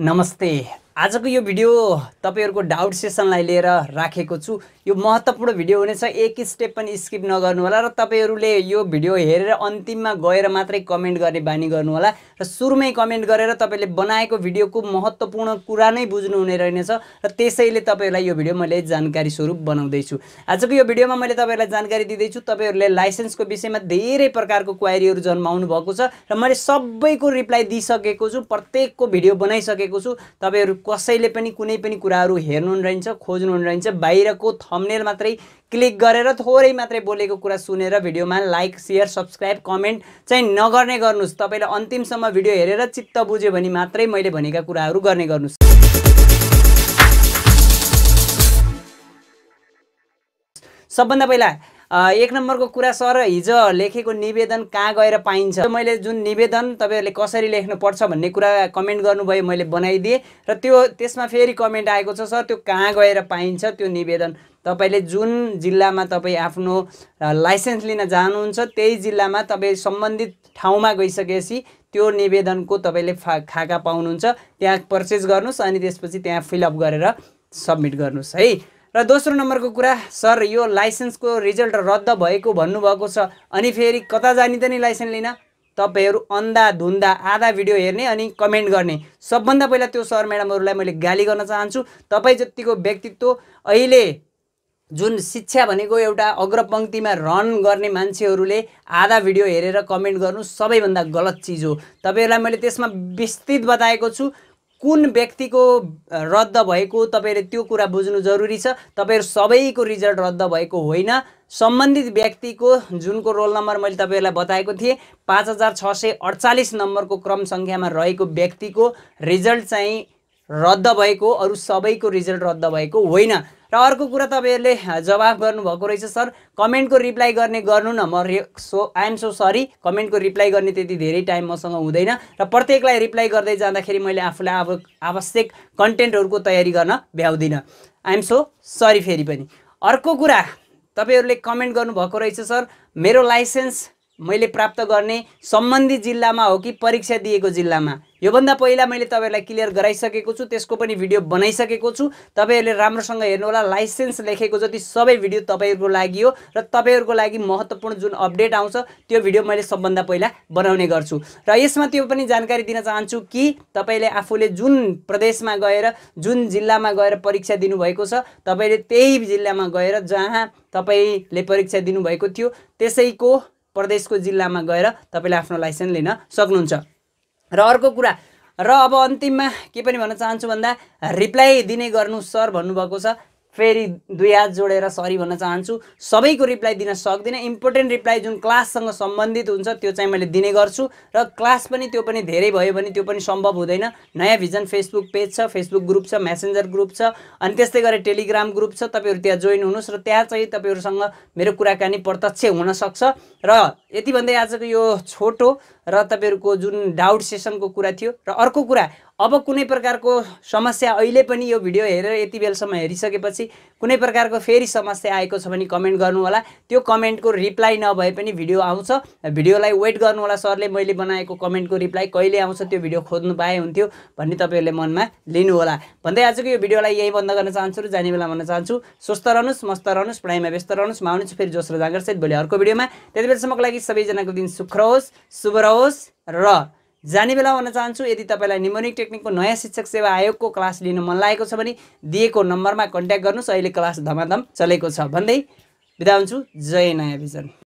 नमस्ते आजको यो भिडियो तपाईँहरूको डाउट सेसनलाई लिएर राखेको छु यो महत्त्वपूर्ण भिडियो हुनेछ एक स्टेप पनि स्किप नगर्नुहोला र तपाईँहरूले यो भिडियो हेरेर अन्तिममा गएर मात्रै कमेन्ट गर्ने बानी गर्नुहोला र सुरुमै कमेन्ट गरेर तपाईँले बनाएको भिडियोको महत्त्वपूर्ण कुरा नै बुझ्नुहुने रहेनछ र त्यसैले तपाईँहरूलाई यो भिडियो मैले जानकारी स्वरूप बनाउँदैछु आजको यो भिडियोमा मैले तपाईँहरूलाई जानकारी दिँदैछु तपाईँहरूले लाइसेन्सको विषयमा धेरै प्रकारको क्वारीहरू जन्माउनु भएको छ र मैले सबैको रिप्लाई दिइसकेको छु प्रत्येकको भिडियो बनाइसकेको छु तपाईँहरू कसैले पनि कुनै पनि कुराहरू हेर्नु रहन्छ खोज्नु रहन्छ बाहिरको थम्नेल मात्रै क्लिक गरेर थोरै मात्रै बोलेको कुरा सुनेर भिडियोमा लाइक सेयर सब्सक्राइब कमेन्ट चाहिँ नगर्ने गर्नुहोस् तपाईँले अन्तिमसम्म भिडियो हेरेर चित्त बुझ्यो भने मात्रै मैले भनेका कुराहरू गर्ने गर्नुहोस् सबभन्दा पहिला एक नम्बरको कुरा सर हिजो लेखेको निवेदन कहाँ गएर पाइन्छ मैले जुन निवेदन तपाईँहरूले कसरी लेख्नुपर्छ भन्ने कुरा कमेन्ट गर्नुभयो मैले बनाइदिएँ र त्यो त्यसमा फेरि कमेन्ट आएको छ सर त्यो कहाँ गएर पाइन्छ त्यो निवेदन तपाईँले जुन जिल्लामा तपाईँ आफ्नो लाइसेन्स लिन जानुहुन्छ त्यही जिल्लामा तपाईँ सम्बन्धित ठाउँमा गइसकेपछि त्यो निवेदनको तपाईँले फा खाका पाउनुहुन्छ त्यहाँ पर्चेस गर्नुहोस् अनि त्यसपछि त्यहाँ फिलअप गरेर सब्मिट गर्नुहोस् है र दोस्रो नम्बरको कुरा सर यो लाइसेन्सको रिजल्ट रद्द भएको भन्नुभएको छ अनि फेरि कता जाने त नि लाइसेन्स लिन तपाईँहरू अन्धा धुन्दा आधा भिडियो हेर्ने अनि कमेन्ट गर्ने सबभन्दा पहिला त्यो सर म्याडमहरूलाई मैले गाली गर्न चाहन्छु तपाईँ जतिको व्यक्तित्व अहिले जुन शिक्षा भनेको एउटा अग्रपङ्क्तिमा रन गर्ने मान्छेहरूले आधा भिडियो हेरेर कमेन्ट गर्नु सबैभन्दा गलत चिज हो तपाईँहरूलाई मैले त्यसमा विस्तृत बताएको छु कुन व्यक्तिको रद्द भएको तपाईँहरूले त्यो कुरा बुझ्नु जरुरी छ तपाईँहरू सबैको रिजल्ट रद्द भएको होइन सम्बन्धित व्यक्तिको जुनको रोल नम्बर मैले तपाईँहरूलाई बताएको थिएँ पाँच हजार छ सय अडचालिस नम्बरको क्रम सङ्ख्यामा रहेको व्यक्तिको रिजल्ट चाहिँ रद्द भएको अरू सबैको रिजल्ट रद्द भएको होइन र अर्को कुरा तपाईँहरूले जवाफ गर्नुभएको रहेछ सर कमेन्टको रिप्लाई गर्ने गर्नु न म सो आइएम सो सरी कमेन्टको रिप्लाई गर्ने त्यति धेरै टाइम मसँग हुँदैन र प्रत्येकलाई रिप्लाई गर्दै जाँदाखेरि मैले आफूलाई आव आवश्यक कन्टेन्टहरूको तयारी गर्न भ्याउँदिनँ आइएम सो सरी फेरि पनि अर्को कुरा तपाईँहरूले कमेन्ट गर्नुभएको रहेछ सर मेरो लाइसेन्स मैले प्राप्त गर्ने सम्बन्धित जिल्लामा हो कि परीक्षा दिएको जिल्लामा योभन्दा पहिला मैले तपाईँहरूलाई क्लियर गराइसकेको छु त्यसको पनि भिडियो बनाइसकेको छु तपाईँहरूले राम्रोसँग हेर्नुहोला लाइसेन्स लेखेको जति सबै भिडियो तपाईँहरूको लागि हो र तपाईँहरूको लागि महत्त्वपूर्ण जुन अपडेट आउँछ त्यो भिडियो मैले सबभन्दा पहिला बनाउने गर्छु र यसमा त्यो पनि जानकारी दिन चाहन्छु कि तपाईँले आफूले जुन प्रदेशमा गएर जुन जिल्लामा गएर परीक्षा दिनुभएको छ तपाईँले त्यही जिल्लामा गएर जहाँ तपाईँले परीक्षा दिनुभएको थियो त्यसैको प्रदेशको जिल्लामा गएर तपाईँले आफ्नो लाइसेन्स लिन सक्नुहुन्छ र अर्को कुरा र अब अन्तिममा के पनि भन्न चाहन्छु भन्दा रिप्लाई दिने गर्नु सर भन्नुभएको छ फेरि दुई हात जोडेर सरी भन्न चाहन्छु सबैको रिप्लाई दिन सक्दिनँ इम्पोर्टेन्ट रिप्लाई जुन क्लाससँग सम्बन्धित हुन्छ त्यो चाहिँ मैले दिने गर्छु र क्लास पनि त्यो पनि धेरै भयो भने त्यो पनि सम्भव हुँदैन नयाँ भिजन फेसबुक पेज छ फेसबुक ग्रुप छ मेसेन्जर ग्रुप छ अनि त्यस्तै गरेर टेलिग्राम ग्रुप छ तपाईँहरू त्यहाँ जोइन हुनुहोस् र त्यहाँ चाहिँ तपाईँहरूसँग मेरो कुराकानी प्रत्यक्ष हुनसक्छ र यति भन्दै आजको यो छोटो र तपाईँहरूको जुन डाउट सेसनको कुरा थियो र अर्को कुरा अब कुनै प्रकारको समस्या अहिले पनि यो भिडियो हेरेर यति बेलासम्म हेरिसकेपछि कुनै प्रकारको फेरि समस्या आएको छ भने कमेन्ट गर्नु होला त्यो कमेन्टको रिप्लाई नभए पनि भिडियो आउँछ भिडियोलाई वेट गर्नु होला सरले मैले बनाएको कमेन्टको रिप्लाई कहिले आउँछ त्यो भिडियो खोज्नु पाए हुन्थ्यो भन्ने तपाईँहरूले मनमा लिनु होला भन्दै आजको यो भिडियोलाई यही बन्द गर्न चाहन्छु र जाने बेला भन्न चाहन्छु स्वस्थ रहनुहोस् मस्त रहनुहोस् पढाइमा व्यस्त रहनुहोस् म आउनुहोस् फेरि जोस्रो जाँगर सहित भोलि अर्को भिडियोमा त्यति बेलासम्मको लागि सबैजनाको दिन सुख रहोस् शुभ रहोस् जाओस् र जाने बेला भन्न चाहन्छु यदि तपाईँलाई निमोनिक टेक्निकको नयाँ शिक्षक सेवा आयोगको क्लास लिन मन लागेको छ भने दिएको नम्बरमा कन्ट्याक्ट गर्नुहोस् अहिले क्लास धमाधम चलेको छ भन्दै बिदा हुन्छु जय नयाँ भिजन